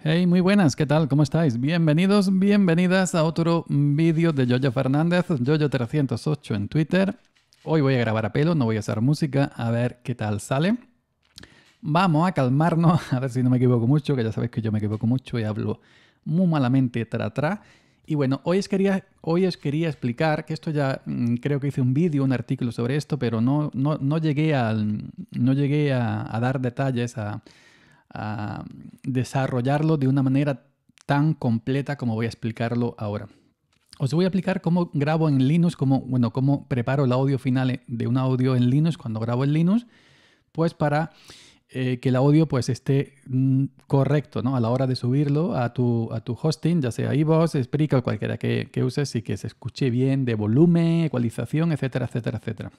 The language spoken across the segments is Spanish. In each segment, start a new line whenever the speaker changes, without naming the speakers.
Hey, muy buenas, ¿qué tal? ¿Cómo estáis? Bienvenidos, bienvenidas a otro vídeo de Jojo Fernández, Jojo308 en Twitter. Hoy voy a grabar a pelo, no voy a hacer música, a ver qué tal sale. Vamos a calmarnos, a ver si no me equivoco mucho, que ya sabéis que yo me equivoco mucho y hablo muy malamente tra Y bueno, hoy os quería, hoy quería explicar, que esto ya mm, creo que hice un vídeo, un artículo sobre esto, pero no, no, llegué, al, no llegué a dar detalles, a, a desarrollarlo de una manera tan completa como voy a explicarlo ahora. Os voy a explicar cómo grabo en Linux, cómo, bueno, cómo preparo el audio final de un audio en Linux cuando grabo en Linux, pues para eh, que el audio pues esté mm, correcto ¿no? a la hora de subirlo a tu, a tu hosting, ya sea iVoox, Spreaker o cualquiera que uses y que se escuche bien de volumen, ecualización, etcétera, etcétera, etcétera.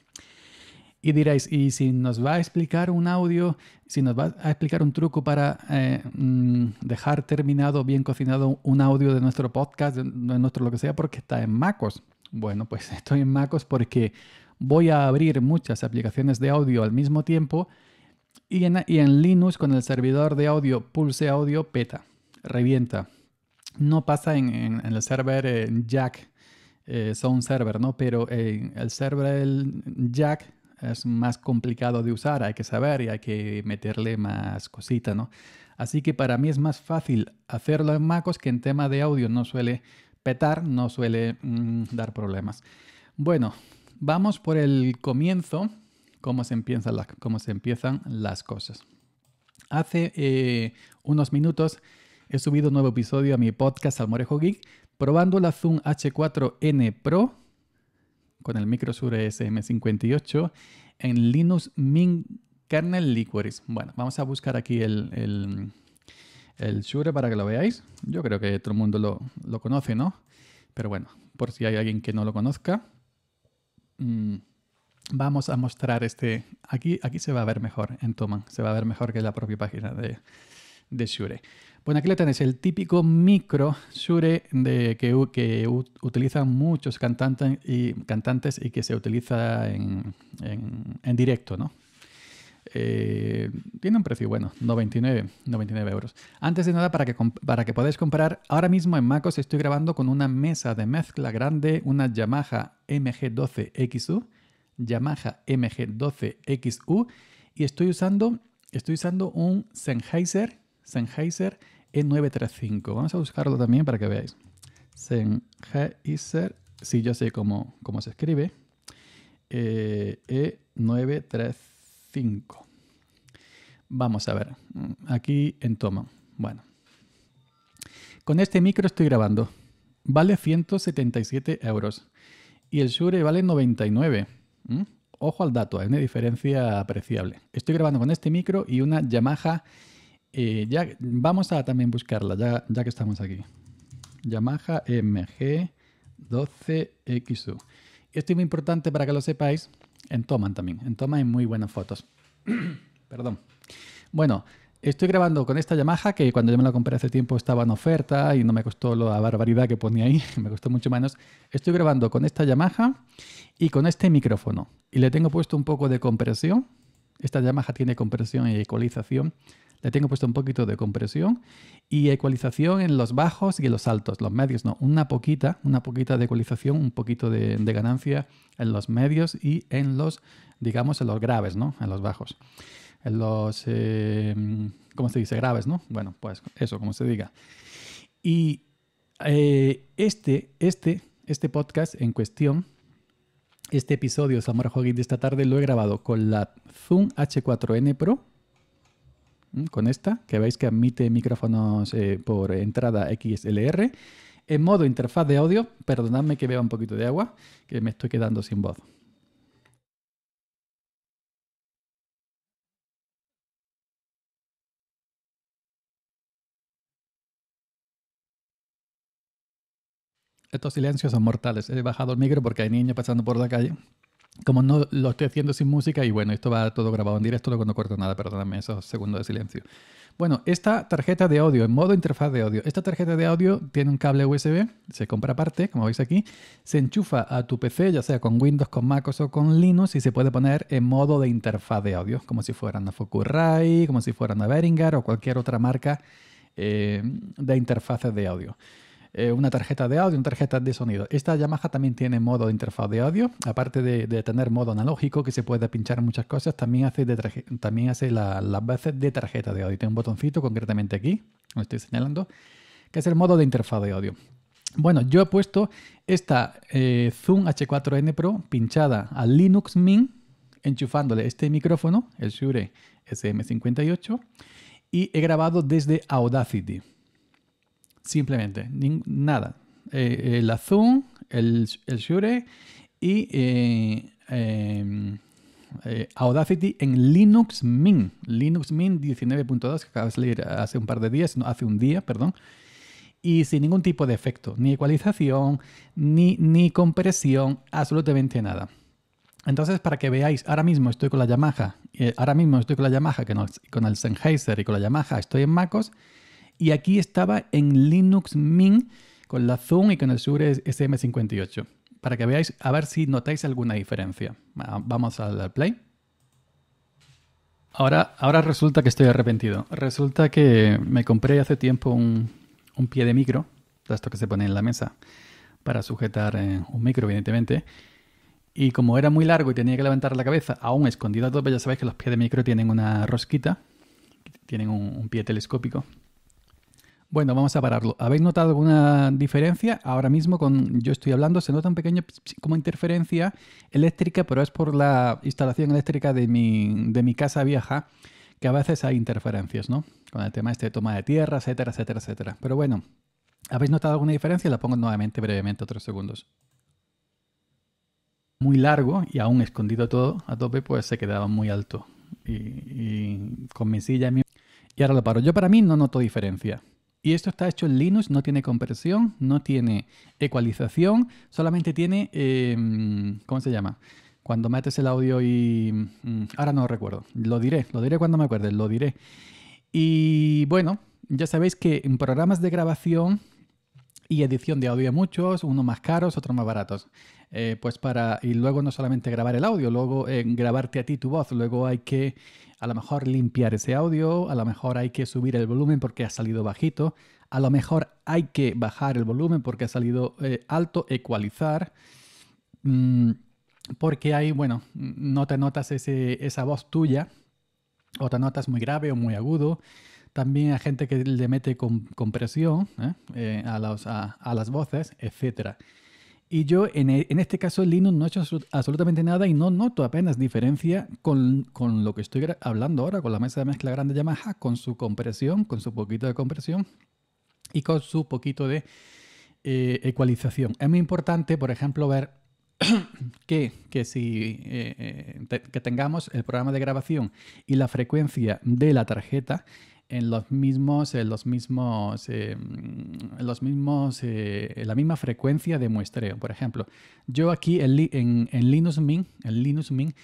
Y diréis, ¿y si nos va a explicar un audio, si nos va a explicar un truco para eh, mm, dejar terminado, bien cocinado un audio de nuestro podcast, de nuestro lo que sea, porque está en MacOS? Bueno, pues estoy en MacOS porque voy a abrir muchas aplicaciones de audio al mismo tiempo y en, Linux con el servidor de audio Pulse Audio peta, revienta. No pasa en, el server Jack, eh, son Sound Server, ¿no? Pero el server Jack es más complicado de usar, hay que saber y hay que meterle más cositas, ¿no? Así que para mí es más fácil hacerlo en MacOS que en tema de audio, no suele petar, no suele mm, dar problemas. Bueno, vamos por el comienzo, cómo se, cómo se empiezan las cosas. Hace eh, unos minutos he subido un nuevo episodio a mi podcast Almorejo Geek probando la Zoom H4N Pro con el microsure sm 58 en Linux Min Kernel Liquoris. Bueno, vamos a buscar aquí el, el, Shure para que lo veáis. Yo creo que todo el mundo lo, lo conoce, ¿no? Pero bueno, por si hay alguien que no lo conozca, mm, vamos a mostrar este... Aquí, aquí se va a ver mejor en Toman, se va a ver mejor que la propia página de, de Shure. Bueno, aquí lo tenéis, el típico micro Shure de, que, utilizan muchos cantantes y, que se utiliza en, directo, ¿no? Eh, tiene un precio bueno, 99, 99 euros. Antes de nada, para que, para que podáis comprar, ahora mismo en MacOS estoy grabando con una mesa de mezcla grande, una Yamaha MG12XU, Yamaha MG12XU, y estoy usando, estoy usando un Sennheiser, Sennheiser e935. Vamos a buscarlo también para que veáis. si yo sé cómo, cómo se escribe. E935. Eh, e Vamos a ver, aquí en toma. Bueno, con este micro estoy grabando. Vale 177 euros y el Shure vale 99. ¿Mm? Ojo al dato, hay una diferencia apreciable. Estoy grabando con este micro y una Yamaha eh, ya, vamos a también buscarla, ya, ya que estamos aquí. Yamaha MG12XU. Esto es muy importante para que lo sepáis. En Toman también. En Toman hay muy buenas fotos. Perdón. Bueno, estoy grabando con esta Yamaha que cuando yo me la compré hace tiempo estaba en oferta y no me costó la barbaridad que ponía ahí, me costó mucho menos. Estoy grabando con esta Yamaha y con este micrófono. Y le tengo puesto un poco de compresión. Esta Yamaha tiene compresión y ecualización le tengo puesto un poquito de compresión y ecualización en los bajos y en los altos. Los medios no, una poquita, una poquita de ecualización, un poquito de, ganancia en los medios y en los, digamos, en los graves, ¿no? En los bajos. En los, eh, ¿cómo se dice? Graves, ¿no? Bueno, pues eso, como se diga. Y eh, este, este, este podcast en cuestión, este episodio Zamora Hogan de esta tarde lo he grabado con la Zoom H4n Pro Mm, con esta, que veis que admite micrófonos eh, por entrada XLR. En modo interfaz de audio, perdonadme que vea un poquito de agua, que me estoy quedando sin voz. Estos silencios son mortales. He bajado el micro porque hay niños pasando por la calle como no lo estoy haciendo sin música, y bueno, esto va todo grabado en directo, luego no corto nada, perdóname esos segundos de silencio. Bueno, esta tarjeta de audio, en modo interfaz de audio, esta tarjeta de audio tiene un cable USB, se compra aparte, como veis aquí, se enchufa a tu PC, ya sea con Windows, con Mac o con Linux, y se puede poner en modo de interfaz de audio, como si fuera una Focusrite como si fuera una Behringer o cualquier otra marca eh, de interfaces de audio. Eh, una tarjeta de audio, una tarjeta de sonido. Esta Yamaha también tiene modo de interfaz de audio, aparte de, tener modo analógico que se puede pinchar muchas cosas, también hace, las veces de tarjeta de audio. Tiene un botoncito concretamente aquí, lo estoy señalando, que es el modo de interfaz de audio. Bueno, yo he puesto esta eh, Zoom H4N Pro pinchada a Linux Mint, enchufándole este micrófono, el Shure SM58, y he grabado desde Audacity. Simplemente, nada. Eh, el azul, el, el Shure y eh, em, eh, Audacity en Linux Mint. Linux Mint 19.2, que acaba de salir hace un par de días, no, hace un día, perdón. Y sin ningún tipo de efecto, ni ecualización, ni, ni compresión, absolutamente nada. Entonces, para que veáis, ahora mismo estoy con la Yamaha, ahora mismo estoy con la Yamaha, que con el Sennheiser y con la Yamaha estoy en MacOS, y aquí estaba en Linux Mint con la Zoom y con el Sure SM58. Para que veáis, a ver si notáis alguna diferencia. Vamos al play. Ahora, ahora resulta que estoy arrepentido. Resulta que me compré hace tiempo un, pie de micro, esto que se pone en la mesa, para sujetar eh, un micro, evidentemente. Y como era muy largo y tenía que levantar la cabeza, aún escondido a tope, ya sabéis que los pies de micro tienen una rosquita, tienen un pie telescópico bueno, vamos a pararlo. ¿Habéis notado alguna diferencia? Ahora mismo, con yo estoy hablando, se nota un pequeño como interferencia eléctrica, pero es por la instalación eléctrica de mi, de mi casa vieja, que a veces hay interferencias, ¿no? Con el tema este de toma de tierra, etcétera, etcétera, etcétera. Pero bueno, ¿habéis notado alguna diferencia? La pongo nuevamente brevemente, otros segundos. Muy largo y aún escondido todo a tope, pues se quedaba muy alto. Y, con mi silla Y ahora lo paro. Yo para mí no noto diferencia. Y esto está hecho en Linux, no tiene compresión, no tiene ecualización, solamente tiene, em, ¿cómo se llama? Cuando metes el audio y... Mm, ahora no lo recuerdo, lo diré, lo diré cuando me acuerde, lo diré. Y bueno, ya sabéis que en programas de grabación y edición de audio muchos, unos más caros, otros más baratos. Eh, pues para, y luego no solamente grabar el audio, luego eh, grabarte a ti tu voz, luego hay que a lo mejor limpiar ese audio, a lo mejor hay que subir el volumen porque ha salido bajito, a lo mejor hay que bajar el volumen porque ha salido eh, alto, ecualizar. Mm, porque hay, bueno, no te notas esa voz tuya, o te notas muy grave o muy agudo, también a gente que le mete compresión ¿eh? Eh, a, las voces, etc. Y yo e, en, este caso Linux no he hecho absolutamente nada y no noto apenas diferencia con, lo que estoy hablando ahora, con la mesa de mezcla grande Yamaha, con su compresión, con su poquito de compresión y con su poquito de eh, ecualización. Es muy importante, por ejemplo, ver que, si que tengamos el programa de grabación y la frecuencia de la tarjeta en los mismos, en los mismos, em, en los mismos, eh, la misma frecuencia de muestreo. Por ejemplo, yo aquí en, Linux Mint, en Linux Mint,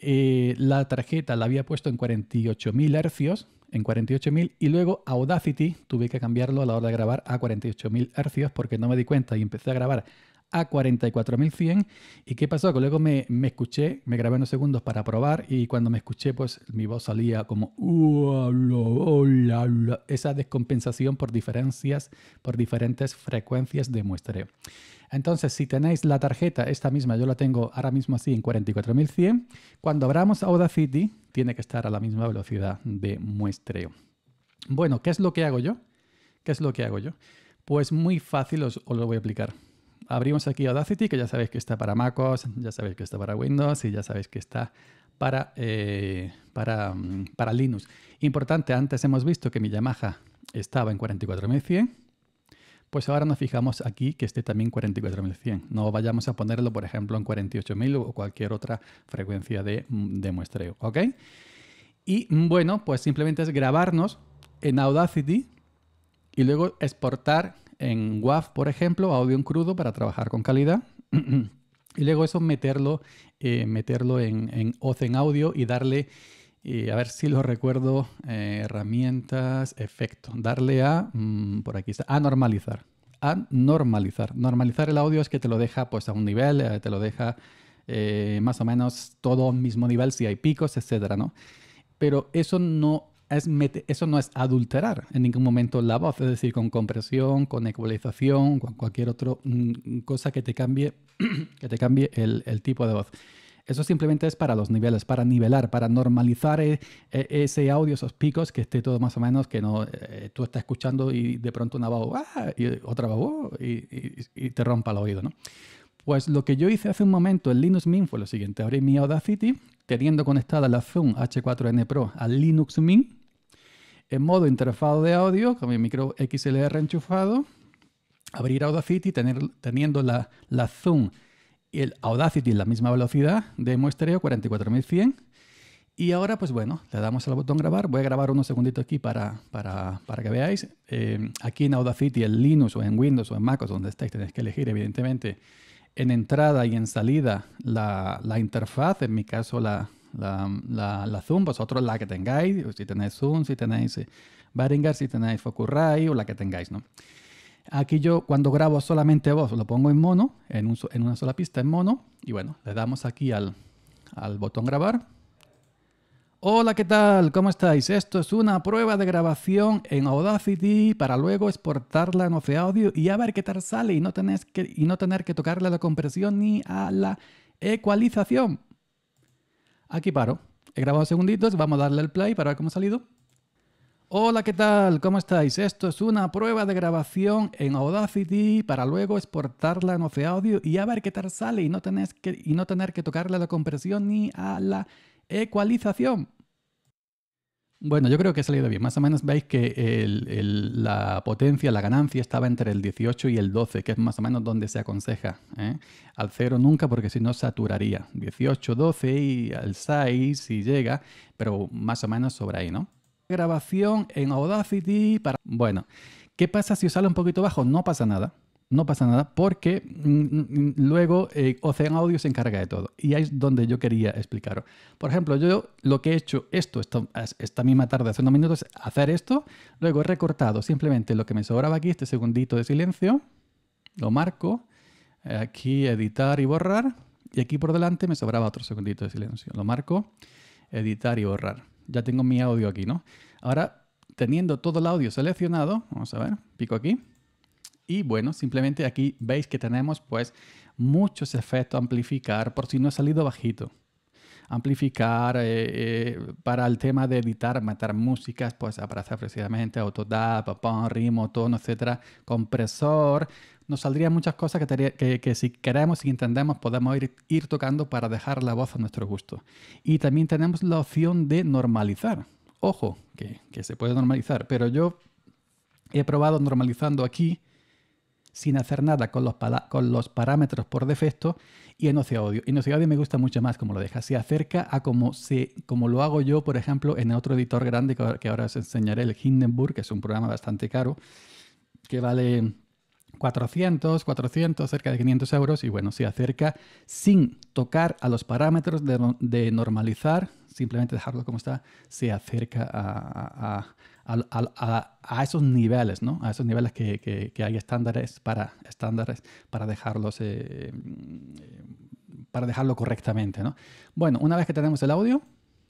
eh, la tarjeta la había puesto en 48.000 hercios, en 48.000, y luego Audacity tuve que cambiarlo a la hora de grabar a 48.000 hercios porque no me di cuenta y empecé a grabar a 44.100. ¿Y qué pasó? Que luego me, escuché, me grabé unos segundos para probar y cuando me escuché, pues mi voz salía como esa descompensación por diferencias, por diferentes frecuencias de muestreo. Entonces, si tenéis la tarjeta, esta misma, yo la tengo ahora mismo así en 44.100, cuando abramos Audacity, tiene que estar a la misma velocidad de muestreo. Bueno, ¿qué es lo que hago yo? ¿Qué es lo que hago yo? Pues muy fácil os, os lo voy a aplicar abrimos aquí Audacity, que ya sabéis que está para MacOS, ya sabéis que está para Windows y ya sabéis que está para, eh, para, mm, para Linux. Importante, antes hemos visto que mi Yamaha estaba en 44100, pues ahora nos fijamos aquí que esté también 44100. No vayamos a ponerlo, por ejemplo, en 48000 o cualquier otra frecuencia de, mm, muestreo, ¿ok? Y mm, bueno, pues simplemente es grabarnos en Audacity y luego exportar en WAV, por ejemplo, audio en crudo para trabajar con calidad. y luego eso meterlo, eh, meterlo en, en en audio y darle, eh, a ver si lo recuerdo, eh, herramientas, efecto. Darle a, mm, por aquí está, a normalizar. A normalizar. Normalizar el audio es que te lo deja pues a un nivel, te lo deja más o menos todo mismo nivel, si hay picos, etcétera, ¿no? Pero eso no eso no es adulterar en ningún momento la voz, es decir, con compresión, con ecualización, con cualquier otra mm, cosa que te cambie, que te cambie el, tipo de voz. Eso simplemente es para los niveles, para nivelar, para normalizar e, e, ese audio, esos picos, que esté todo más o menos, que no eh, eh, tú estás escuchando y de pronto una voz ¡ah! y otra voz ¡oh! y, te rompa el oído, Pues lo que yo hice hace un momento en Linux Mint fue lo siguiente. Abrí mi Audacity, teniendo conectada la Zoom H4N Pro al Linux Mint, en modo interfaz de audio con mi micro XLR enchufado, abrir Audacity teniendo la, Zoom y el Audacity en la misma velocidad de muestreo 44100. Y ahora, pues bueno, le damos al botón grabar. Voy a grabar unos segunditos aquí para, para, que veáis. Eh, aquí en Audacity, en Linux o en Windows o en MacOS, donde estáis, tenéis que elegir, evidentemente, en entrada y en salida la, la interfaz, en mi caso la, la, Zoom, vosotros la que tengáis, si tenéis Zoom, si tenéis eh, baringer si tenéis Focusrite o la que tengáis, ¿no? Aquí yo cuando grabo solamente vos lo pongo en mono, en, en una sola pista en mono, y bueno, le damos aquí al, botón grabar. Hola, ¿qué tal? ¿Cómo estáis? Esto es una prueba de grabación en Audacity para luego exportarla en oceaudio Audio y a ver qué tal sale y no, que, y no tener que tocarle a la compresión ni a la ecualización. Aquí paro. He grabado segunditos, vamos a darle al play para ver cómo ha salido. Hola, ¿qué tal? ¿Cómo estáis? Esto es una prueba de grabación en Audacity para luego exportarla en OC Audio y a ver qué tal sale y no, que, y no tener que tocarle a la compresión ni a la ecualización. Bueno, yo creo que ha salido bien. Más o menos veis que la potencia, la ganancia estaba entre el 18 y el 12, que es más o menos donde se aconseja. ¿eh? Al 0 nunca porque si no saturaría. 18, 12 y al 6 si llega, pero más o menos sobre ahí, ¿no? Grabación en Audacity para... Bueno, ¿qué pasa si os sale un poquito bajo? No pasa nada no pasa nada porque mm, mm, mm, luego eh, Ocean Audio se encarga de todo. Y ahí es donde yo quería explicaros. Por ejemplo, yo lo que he hecho esto, esto esta misma tarde, hace unos minutos, hacer esto, luego he recortado simplemente lo que me sobraba aquí, este segundito de silencio, lo marco, aquí editar y borrar, y aquí por delante me sobraba otro segundito de silencio, lo marco, editar y borrar. Ya tengo mi audio aquí, ¿no? Ahora, teniendo todo el audio seleccionado, vamos a ver, pico aquí y bueno, simplemente aquí veis que tenemos pues muchos efectos amplificar por si no ha salido bajito. Amplificar eh, eh, para el tema de editar, matar músicas, pues aparece precisamente autodap, pon ritmo, tono, etcétera, compresor. Nos saldrían muchas cosas que, que, si queremos y entendemos podemos ir, tocando para dejar la voz a nuestro gusto. Y también tenemos la opción de normalizar. Ojo, que se puede normalizar, pero yo he probado normalizando aquí sin hacer nada con los, con los parámetros por defecto y en Y En Audio me gusta mucho más como lo deja. Se acerca a como, se, como lo hago yo, por ejemplo, en otro editor grande que ahora os enseñaré, el Hindenburg, que es un programa bastante caro, que vale 400, 400, cerca de 500 euros y bueno, se acerca sin tocar a los parámetros de, normalizar, simplemente dejarlo como está, se acerca a, esos niveles, ¿no? A esos niveles que, hay estándares para, estándares para dejarlos... Eh, mm, para dejarlo correctamente, ¿no? Bueno, una vez que tenemos el audio,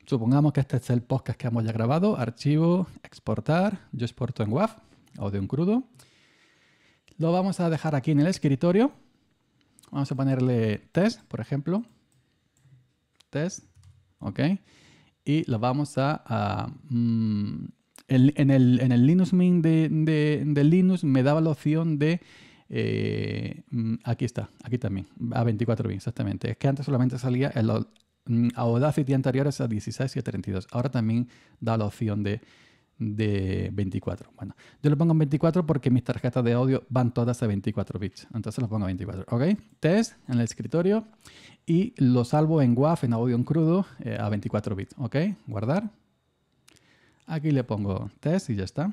supongamos que este es el podcast que hemos ya grabado, archivo, exportar, yo exporto en WAV, audio en crudo, lo vamos a dejar aquí en el escritorio. Vamos a ponerle test, por ejemplo. Test. ¿Ok? Y lo vamos a... Mm, en, el, Linux Mint de, Linux me daba la opción de... Eh, mm, aquí está, aquí también, a 24 bits, exactamente. Es que antes solamente salía el, a mm, Audacity anteriores a 16 y a 32. Ahora también da la opción de de 24. Bueno, yo lo pongo en 24 porque mis tarjetas de audio van todas a 24 bits. Entonces lo pongo a 24, ¿ok? Test en el escritorio y lo salvo en WAF, en audio en crudo, eh, a 24 bits, ¿ok? Guardar. Aquí le pongo test y ya está.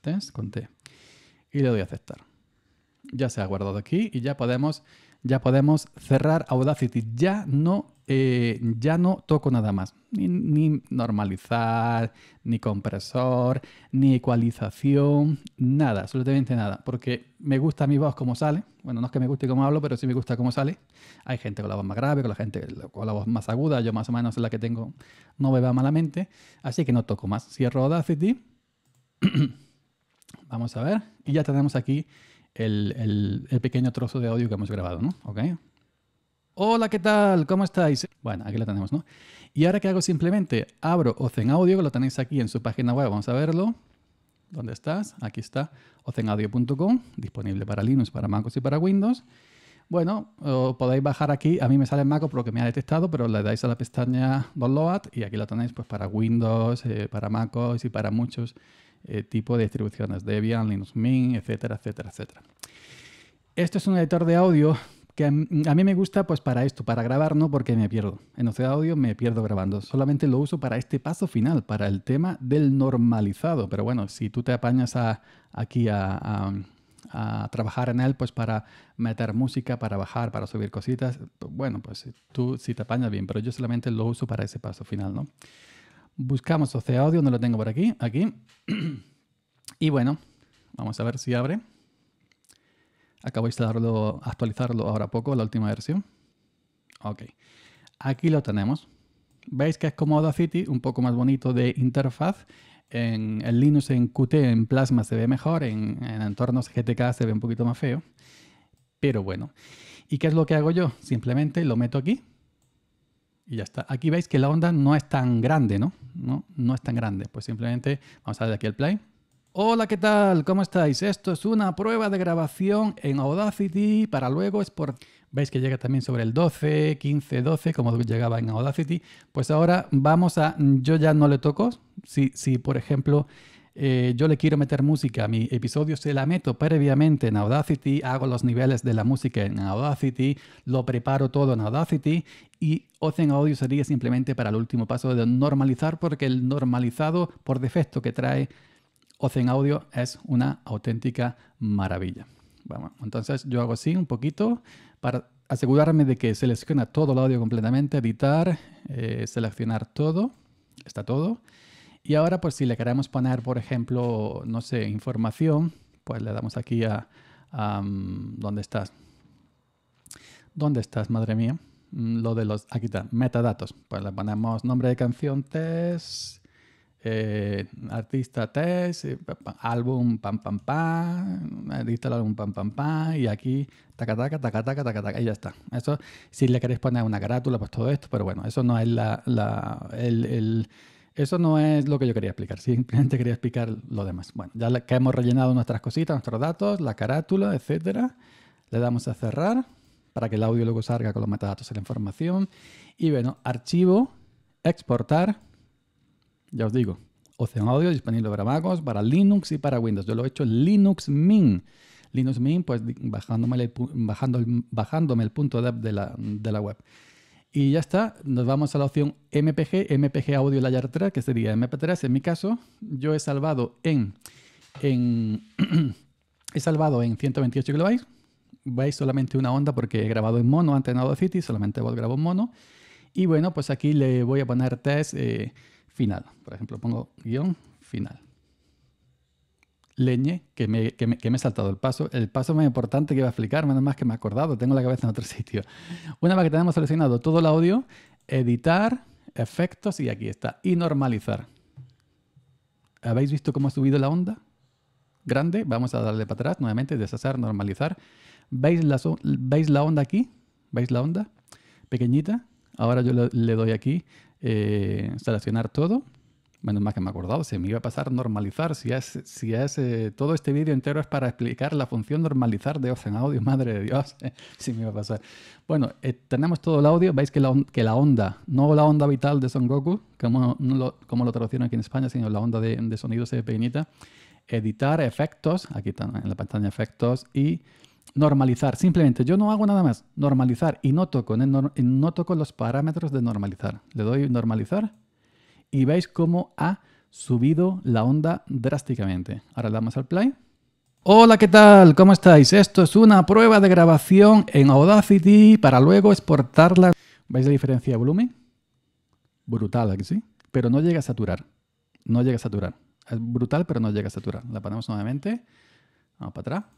Test con T. Y le doy a aceptar. Ya se ha guardado aquí y ya podemos, ya podemos cerrar Audacity. Ya no eh, ya no toco nada más. Ni, normalizar, ni compresor, ni ecualización, nada, absolutamente nada. Porque me gusta mi voz como sale. Bueno, no es que me guste cómo hablo, pero sí me gusta cómo sale. Hay gente con la voz más grave, con la gente con la voz más aguda. Yo más o menos es la que tengo no me va malamente. Así que no toco más. Cierro Audacity. Vamos a ver. Y ya tenemos aquí el, pequeño trozo de audio que hemos grabado, ¿no? ¿Ok? Hola, ¿qué tal? ¿Cómo estáis? Bueno, aquí la tenemos, ¿no? Y ahora ¿qué hago simplemente abro Ozen Audio, que lo tenéis aquí en su página web, vamos a verlo. ¿Dónde estás? Aquí está, ozenaudio.com, disponible para Linux, para MacOS y para Windows. Bueno, podéis bajar aquí, a mí me sale MacOS porque me ha detectado, pero le dais a la pestaña Download y aquí la tenéis pues para Windows, eh, para MacOS y para muchos eh, tipos de distribuciones, Debian, Linux Mint, etcétera, etcétera, etcétera. Esto es un editor de audio que a mí me gusta pues para esto, para grabar no porque me pierdo. En Ocea Audio me pierdo grabando. Solamente lo uso para este paso final, para el tema del normalizado. Pero bueno, si tú te apañas aquí a, trabajar en él, pues para meter música, para bajar, para subir cositas, pues, bueno, pues tú si te apañas bien, pero yo solamente lo uso para ese paso final, ¿no? Buscamos Ocea no lo tengo por aquí, aquí. y bueno, vamos a ver si abre. Acabo de instalarlo, actualizarlo ahora poco, la última versión. Ok. Aquí lo tenemos. Veis que es como Audacity, un poco más bonito de interfaz. En Linux en Qt, en Plasma se ve mejor, en, entornos GTK se ve un poquito más feo. Pero bueno. ¿Y qué es lo que hago yo? Simplemente lo meto aquí, y ya está. Aquí veis que la onda no es tan grande, ¿no? No, no es tan grande. Pues simplemente vamos a darle aquí el play. Hola, ¿qué tal? ¿Cómo estáis? Esto es una prueba de grabación en Audacity para luego exportar. Veis que llega también sobre el 12, 15, 12, como llegaba en Audacity. Pues ahora vamos a... Yo ya no le toco. Si, si por ejemplo, eh, yo le quiero meter música a mi episodio, se la meto previamente en Audacity, hago los niveles de la música en Audacity, lo preparo todo en Audacity y Ocean Audio sería simplemente para el último paso de normalizar porque el normalizado por defecto que trae Ocean Audio es una auténtica maravilla. Vamos, entonces yo hago así un poquito para asegurarme de que selecciona todo el audio completamente, editar, eh, seleccionar todo, está todo. Y ahora pues si le queremos poner, por ejemplo, no sé, información, pues le damos aquí a, a mm, ¿dónde estás? ¿Dónde estás, madre mía? Mm, lo de los, aquí está, metadatos. Pues le ponemos nombre de canción, test, eh, artista test, eh, álbum pam pam pam, el álbum pam pam pam, y aquí taca taca taca taca taca taca, y ya está. Eso, si le queréis poner una carátula, pues todo esto, pero bueno, eso no es la, el, eso no es lo que yo quería explicar, simplemente quería explicar lo demás. Bueno, ya que hemos rellenado nuestras cositas, nuestros datos, la carátula, etcétera, le damos a cerrar para que el audio luego salga con los metadatos y la información. Y bueno, archivo, exportar ya os digo, Ocean Audio disponible para Macos, para Linux y para Windows. Yo lo he hecho en Linux Mint. Linux Mint, pues bajándome el, bajando, bajándome el punto de, la, de la web. Y ya está, nos vamos a la opción MPG, MPG Audio Layer 3, que sería MP3 en mi caso. Yo he salvado en, en he salvado en 128 kilobytes. Veis solamente una onda porque he grabado en mono antes en Audacity, solamente grabo en mono. Y bueno, pues aquí le voy a poner test. Eh, final. Por ejemplo, pongo guión final. Leñe, que me, he saltado el paso. El paso más importante que iba a explicar, menos más que me he acordado, tengo la cabeza en otro sitio. Una vez que tenemos seleccionado todo el audio, editar, efectos y aquí está, y normalizar. ¿Habéis visto cómo ha subido la onda? Grande, vamos a darle para atrás nuevamente, deshacer, normalizar. ¿Veis la, ¿Veis la onda aquí? ¿Veis la onda? Pequeñita. Ahora yo le doy aquí eh, seleccionar todo. Menos más que me he acordado, se me iba a pasar normalizar. Si es, si es todo este vídeo entero es para explicar la función normalizar de Ocean Audio, madre de Dios, si me iba a pasar. Bueno, eh, tenemos todo el audio, veis que la, onda, no la onda vital de Son Goku, como, lo, como lo traducieron aquí en España, sino la onda de, sonido se ve pequeñita. Editar efectos, aquí está en la pantalla efectos, y normalizar, simplemente yo no hago nada más, normalizar y no toco, toco los parámetros de normalizar. Le doy normalizar y veis cómo ha subido la onda drásticamente. Ahora le damos al play. Hola, ¿qué tal? ¿Cómo estáis? Esto es una prueba de grabación en Audacity para luego exportarla. ¿Veis la diferencia de volumen? Brutal, ¿sí? Pero no llega a saturar. No llega a saturar. Es brutal, pero no llega a saturar. La ponemos nuevamente. Vamos para atrás.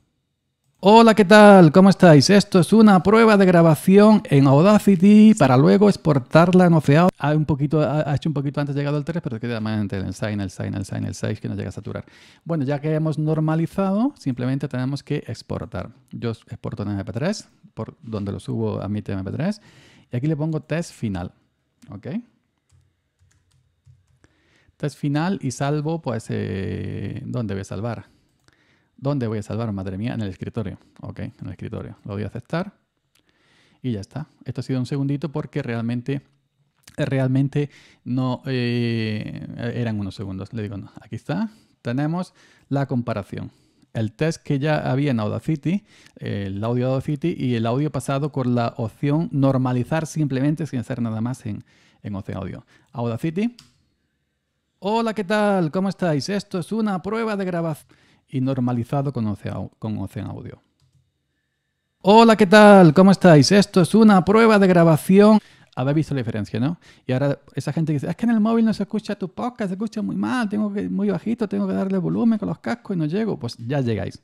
Hola, ¿qué tal? ¿Cómo estáis? Esto es una prueba de grabación en Audacity para luego exportarla en Oceano. Ha, un poquito, hecho un poquito antes llegado el 3, pero queda más entre el sign, el 6, el 6, el 6 que no llega a saturar. Bueno, ya que hemos normalizado, simplemente tenemos que exportar. Yo exporto en MP3, por donde lo subo a mi MP3, y aquí le pongo test final. ¿Ok? Test final y salvo, pues, eh, ¿dónde voy a salvar? ¿Dónde voy a salvar? Madre mía, en el escritorio. Ok, en el escritorio. Lo voy a aceptar. Y ya está. Esto ha sido un segundito porque realmente realmente no eh, eran unos segundos. Le digo, no, aquí está. Tenemos la comparación. El test que ya había en Audacity, el audio de Audacity y el audio pasado con la opción normalizar simplemente sin hacer nada más en, en Audio. Audacity. Hola, ¿qué tal? ¿Cómo estáis? Esto es una prueba de grabación y normalizado con Ocean Audio. Hola, ¿qué tal? ¿Cómo estáis? Esto es una prueba de grabación. Habéis visto la diferencia, ¿no? Y ahora esa gente que dice, ah, es que en el móvil no se escucha tu podcast, se escucha muy mal, tengo que muy bajito, tengo que darle volumen con los cascos y no llego. Pues ya llegáis.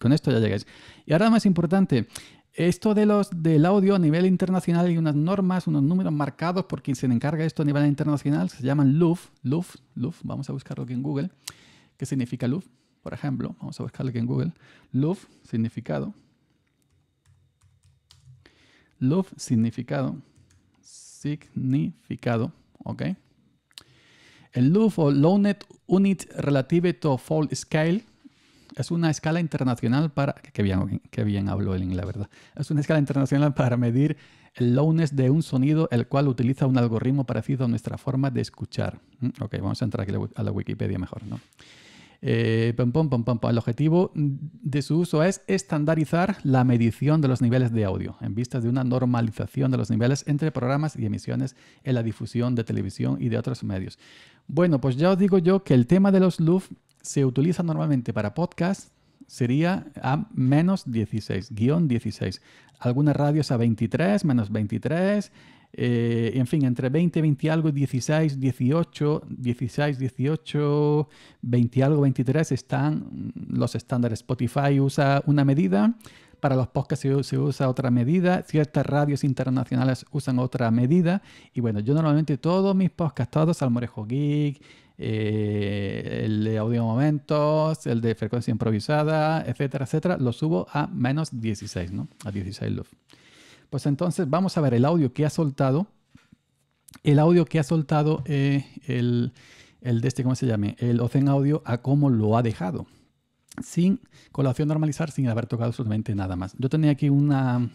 Con esto ya llegáis. Y ahora más importante, esto de los, del audio a nivel internacional hay unas normas, unos números marcados por quien se encarga esto a nivel internacional, se llaman LUF, LUF, LUF, vamos a buscarlo aquí en Google. ¿Qué significa LUF? Por ejemplo, vamos a buscarlo aquí en Google. Love, significado. Love, significado. Significado. ¿Ok? El Love o net Unit Relative to Fall Scale es una escala internacional para... Qué bien, que bien habló el la verdad. Es una escala internacional para medir el loudness de un sonido, el cual utiliza un algoritmo parecido a nuestra forma de escuchar. Mm, ok, vamos a entrar aquí a la Wikipedia mejor, ¿no? Eh, el objetivo de su uso es estandarizar la medición de los niveles de audio en vista de una normalización de los niveles entre programas y emisiones en la difusión de televisión y de otros medios. Bueno, pues ya os digo yo que el tema de los LUF se utiliza normalmente para podcast, sería a menos 16, guión 16. Algunas radios a 23, menos 23, eh, en fin, entre 20, 20 algo, 16, 18, 16, 18, 20 algo, 23 están mm, los estándares. Spotify usa una medida, para los podcasts se, usa otra medida, ciertas radios internacionales usan otra medida. Y bueno, yo normalmente todos mis podcasts, todos, Morejo Geek, eh, el de audio momentos, el de frecuencia improvisada, etcétera, etcétera, los subo a menos 16, ¿no? A 16 luz. Pues entonces vamos a ver el audio que ha soltado. El audio que ha soltado eh, el, de este, ¿cómo se llame? El Ocean Audio a cómo lo ha dejado. Sin, con la opción normalizar sin haber tocado absolutamente nada más. Yo tenía aquí una...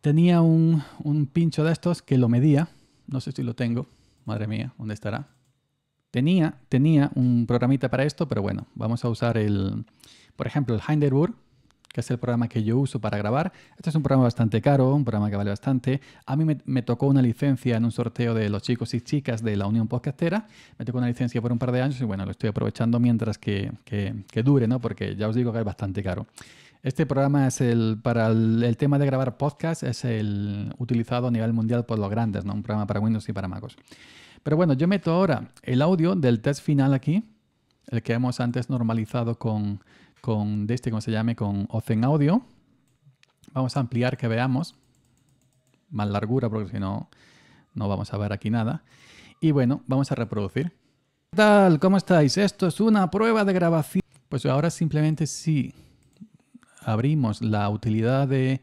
Tenía un, un pincho de estos que lo medía. No sé si lo tengo. Madre mía, ¿dónde estará? Tenía, tenía un programita para esto, pero bueno, vamos a usar el, por ejemplo, el Hinderburg que es el programa que yo uso para grabar. Este es un programa bastante caro, un programa que vale bastante. A mí me, tocó una licencia en un sorteo de los chicos y chicas de la Unión Podcastera. Me tocó una licencia por un par de años y bueno, lo estoy aprovechando mientras que, que, dure, ¿no? Porque ya os digo que es bastante caro. Este programa es el para el, tema de grabar podcast, es el utilizado a nivel mundial por los grandes, ¿no? Un programa para Windows y para Macos. Pero bueno, yo meto ahora el audio del test final aquí, el que hemos antes normalizado con, con de este, como se llame, con OCEAN Audio. Vamos a ampliar que veamos. Más largura, porque si no, no vamos a ver aquí nada. Y bueno, vamos a reproducir. ¿Qué tal? ¿Cómo estáis? Esto es una prueba de grabación. Pues ahora simplemente si abrimos la utilidad de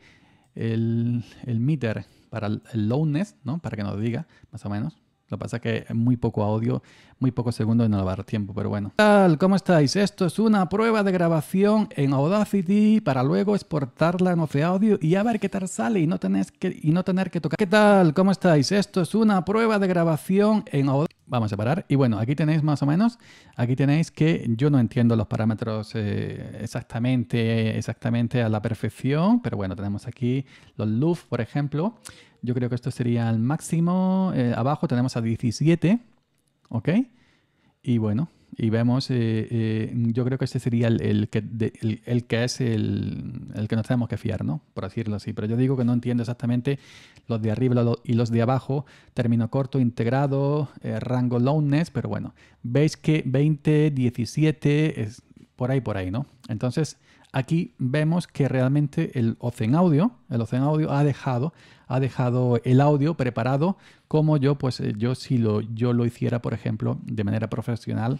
el, meter para el loudness, ¿no? Para que nos diga, más o menos. Lo que pasa es que muy poco audio, muy pocos segundos y no va a dar tiempo, pero bueno. tal? ¿Cómo estáis? Esto es una prueba de grabación en Audacity para luego exportarla en Ofe Audio y a ver qué tal sale y no, que, no tener que tocar. ¿Qué tal? ¿Cómo estáis? Esto es una prueba de grabación en Audacity. Vamos a parar. Y bueno, aquí tenéis más o menos, aquí tenéis que yo no entiendo los parámetros eh, exactamente, exactamente a la perfección, pero bueno, tenemos aquí los loops, por ejemplo. Yo creo que esto sería el máximo. Eh, abajo tenemos a 17, ¿ok? Y bueno, y vemos, eh, eh, yo creo que este sería el, que, es el, que nos tenemos que fiar, ¿no? Por decirlo así. Pero yo digo que no entiendo exactamente los de arriba y los de abajo. Término corto, integrado, rango lowness, pero bueno, veis que 20, 17 es por ahí, por ahí, ¿no? Entonces, aquí vemos que realmente el OCEAN Audio, el Ocean Audio ha dejado, ha dejado el audio preparado como yo, pues eh, yo si lo, yo lo hiciera, por ejemplo, de manera profesional,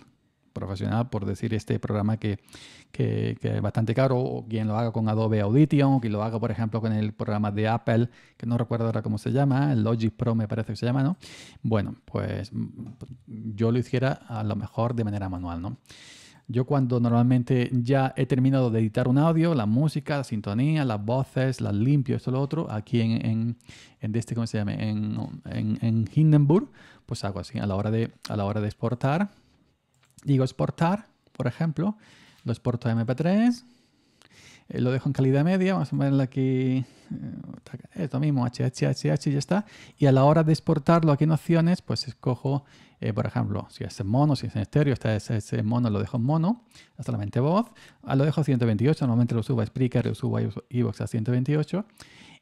profesional por decir este programa que, que, que, es bastante caro, o quien lo haga con Adobe Audition, o quien lo haga, por ejemplo, con el programa de Apple, que no recuerdo ahora cómo se llama, el Logic Pro me parece que se llama, ¿no? Bueno, pues mm, yo lo hiciera a lo mejor de manera manual, ¿no? Yo cuando normalmente ya he terminado de editar un audio, la música, la sintonía, las voces, las limpio, esto, lo otro, aquí en, este, ¿cómo se llama? En, Hindenburg, pues hago así. A la, hora de, a la hora de exportar, digo exportar, por ejemplo, lo exporto a MP3, eh, lo dejo en calidad media, vamos a ponerle aquí esto mismo, HHHH y ya está. Y a la hora de exportarlo aquí en opciones, pues escojo, eh, por ejemplo, si es en mono, si es en estéreo, está es, mono, lo dejo en mono, solamente voz. Ah, lo dejo a 128, normalmente lo subo a Spreaker, lo subo a Evox a 128.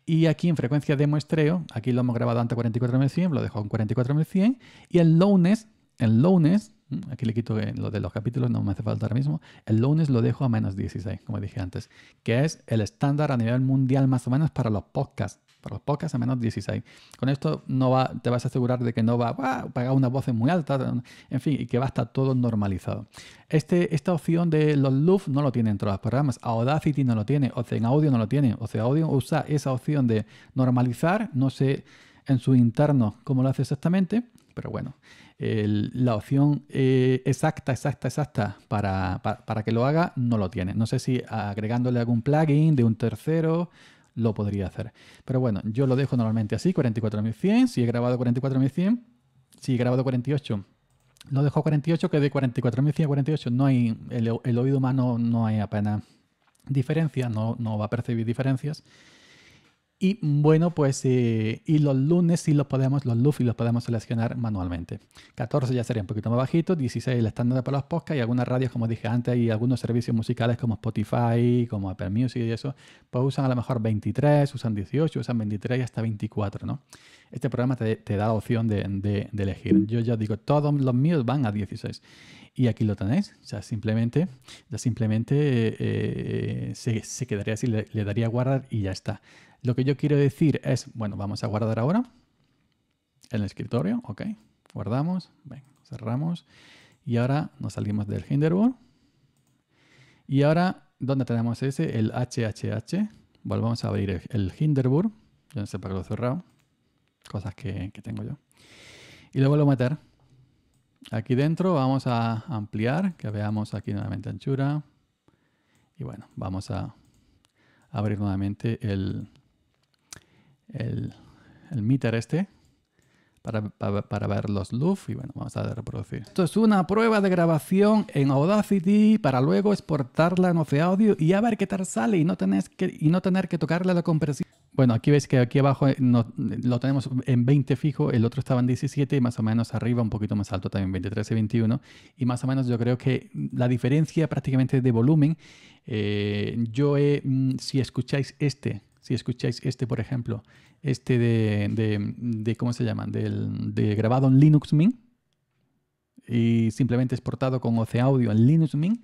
Y aquí en frecuencia de muestreo, aquí lo hemos grabado a 44100, lo dejo en 44100. Y en lowness, en lowness, Mm, aquí le quito eh, lo de los capítulos, no me hace falta ahora mismo. El lunes lo dejo a menos 16, como dije antes, que es el estándar a nivel mundial más o menos para los podcasts. Para los podcasts a menos 16. Con esto no va, te vas a asegurar de que no va a pagar una voz muy alta, en fin, y que va a estar todo normalizado. Este, esta opción de los loops no lo tienen todos los programas. Audacity no lo tiene, en Audio no lo tiene. Ocean Audio usa esa opción de normalizar, no sé en su interno cómo lo hace exactamente, pero bueno la opción eh, exacta, exacta, exacta para, que lo haga, no lo tiene. No sé si agregándole algún plugin de un tercero lo podría hacer. Pero bueno, yo lo dejo normalmente así, 44.100. Si he grabado 44.100, si he grabado 48, lo dejo 48, que de 44.100 a 48 no hay, el, oído humano no hay apenas diferencia, no, no va a percibir diferencias. Y bueno, pues eh, y los lunes sí los podemos, los Luffy los podemos seleccionar manualmente. 14 ya sería un poquito más bajito, 16 el estándar para los podcasts y algunas radios, como dije antes, y algunos servicios musicales como Spotify, como Apple Music y eso, pues usan a lo mejor 23, usan 18, usan 23 y hasta 24, ¿no? Este programa te, da da opción de, elegir. Yo ya digo, todos los míos van a 16 y aquí lo tenéis. ya simplemente, ya simplemente eh, eh, se, quedaría así, le, daría guardar y ya está. Lo que yo quiero decir es, bueno, vamos a guardar ahora en el escritorio, ok, guardamos, cerramos y ahora nos salimos del Hinderboard y ahora, ¿dónde tenemos ese? El HHH, volvamos a abrir el Hinderboard, yo no sé para qué lo he cerrado, cosas que, que tengo yo y lo vuelvo a meter aquí dentro vamos a ampliar, que veamos aquí nuevamente anchura. Y bueno, vamos a abrir nuevamente el, el, el meter este para, ver los loof y bueno, vamos a reproducir. Esto es una prueba de grabación en Audacity para luego exportarla en OC Audio y a ver qué tal sale y no, tenés que, no tener que tocarle la compresión. Bueno, aquí veis que aquí abajo eh, lo tenemos en 20 fijo, el otro estaba en 17 y más o menos arriba, un poquito más alto también, 23 y 21. Y más o menos yo creo que la diferencia prácticamente de volumen, eh, yo he, mm, si escucháis este si escucháis este, por ejemplo, este de, ¿cómo se llama? Del, de grabado en Linux Mint y simplemente exportado con OC Audio en Linux Mint,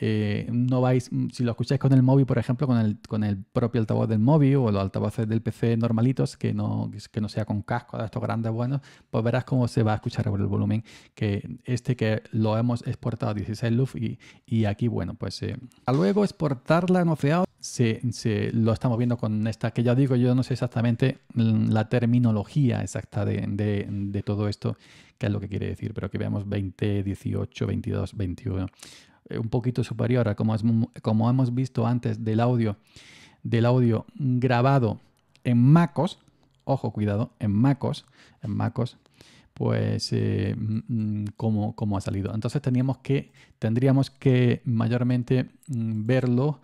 eh, no vais, si lo escucháis con el móvil, por ejemplo, con el, con el propio altavoz del móvil o los altavoces del PC normalitos, que no, que no sea con casco de estos grandes buenos, pues verás cómo se va a escuchar por el volumen. Que este que lo hemos exportado a 16 luf y, aquí, bueno, pues eh, a luego exportarla en Audio se, lo estamos viendo con esta, que ya digo, yo no sé exactamente la terminología exacta de, todo esto, qué es lo que quiere decir, pero que veamos 20, 18, 22, 21, un poquito superior a como, hemos visto antes del audio, del audio grabado en MacOS, ojo, cuidado, en MacOS, en MacOS, pues eh, mm, como cómo, ha salido. Entonces teníamos que, tendríamos que mayormente mm, verlo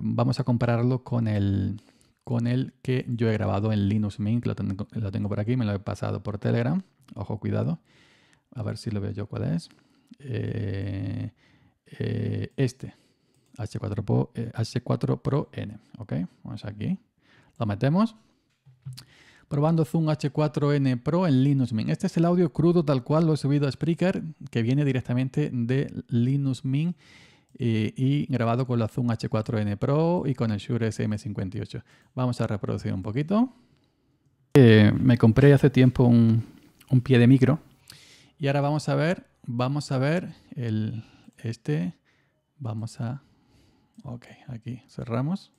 Vamos a compararlo con el, con el que yo he grabado en Linux Mint, lo tengo, por aquí, me lo he pasado por Telegram. Ojo, cuidado. A ver si lo veo yo cuál es. Eh, eh, este, H4 Pro, H4 eh, Pro N. ¿Ok? Vamos aquí. Lo metemos. Probando Zoom H4N Pro en Linux Mint. Este es el audio crudo tal cual lo he subido a Spreaker, que viene directamente de Linux Mint y, grabado con la Zoom H4N Pro y con el Shure SM58. Vamos a reproducir un poquito. Eh, me compré hace tiempo un, pie de micro y ahora vamos a ver, vamos a ver el, este, vamos a, ok, aquí cerramos.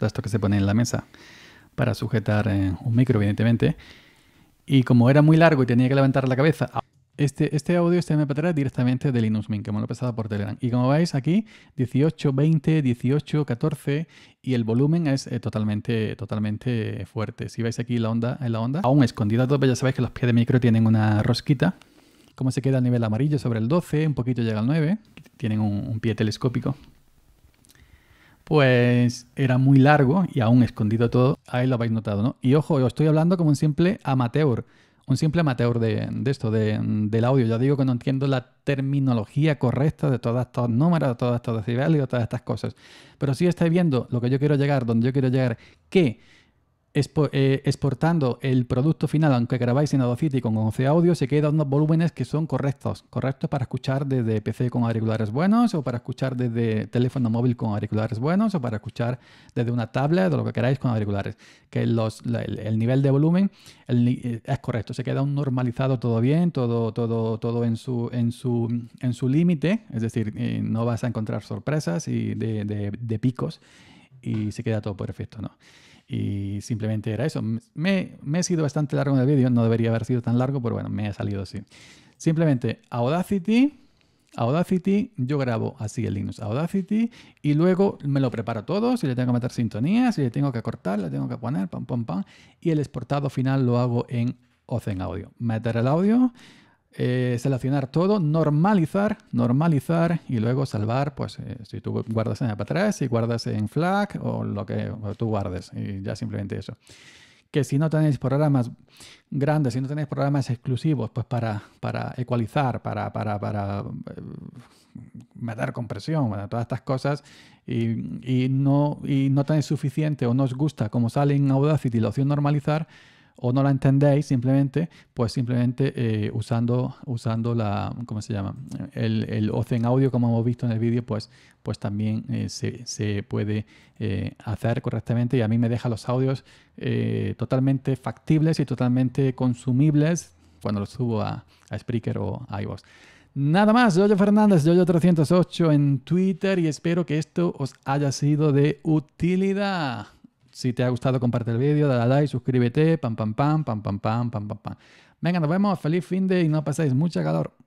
Esto que se pone en la mesa para sujetar eh, un micro, evidentemente. Y como era muy largo y tenía que levantar la cabeza, este, este, audio este MP3 directamente de Linux Mint, que me lo he pasado por Telegram. Y como veis aquí, 18, 20, 18, 14 y el volumen es eh, totalmente, totalmente fuerte. Si veis aquí la onda, en eh, la onda, aún escondida todo, ya sabéis que los pies de micro tienen una rosquita. Como se queda al nivel amarillo sobre el 12, un poquito llega al 9, tienen un, un pie telescópico pues era muy largo y aún escondido todo. Ahí lo habéis notado, ¿no? Y ojo, os estoy hablando como un simple amateur un simple amateur de, esto, de, del audio. Ya digo que no entiendo la terminología correcta de todos estos números, de todos estos decibelios, de todas estas cosas. Pero sí estáis viendo lo que yo quiero llegar, donde yo quiero llegar, que eh, exportando el producto final, aunque grabáis en Audacity con 11 audio, se quedan unos volúmenes que son correctos, correctos para escuchar desde PC con auriculares buenos o para escuchar desde teléfono móvil con auriculares buenos o para escuchar desde una tablet o lo que queráis con auriculares. Que los, el, nivel de volumen eh, es correcto, se queda normalizado todo bien, todo, todo, todo en su, en su, en su límite, es decir, eh, no vas a encontrar sorpresas y de, de picos y se queda todo perfecto, ¿no? Y simplemente era eso. Me, he sido bastante largo en el vídeo, no debería haber sido tan largo, pero bueno, me ha salido así. Simplemente Audacity, Audacity, yo grabo así el Linux Audacity y luego me lo preparo todo, si le tengo que meter sintonía, si le tengo que cortar, le tengo que poner, pam, pam, pam, y el exportado final lo hago en Ozen Audio. Meter el audio, eh, seleccionar todo, normalizar, normalizar y luego salvar, pues eh, si tú guardas en para atrás, si guardas en flag o lo que tú guardes y ya simplemente eso. Que si no tenéis programas grandes, si no tenéis programas exclusivos, pues para, para ecualizar, para, para, para eh, meter compresión, todas estas cosas, y, y, no, y no tenéis suficiente o no os gusta como sale en Audacity la opción normalizar, o no la entendéis simplemente, pues simplemente eh, usando, usando la, ¿cómo se llama? El, el Ocean Audio, como hemos visto en el vídeo, pues, pues también eh, se, puede eh, hacer correctamente y a mí me deja los audios totalmente factibles y totalmente consumibles cuando los subo a, a Spreaker o a iVoox. Nada más, Yoyo Fernández, Yoyo308 en Twitter y espero que esto os haya sido de utilidad. Si te ha gustado, comparte el vídeo, dale a like, suscríbete, pam, pam, pam, pam, pam, pam, pam, pam, Venga, nos vemos, feliz fin de y no paséis mucho calor.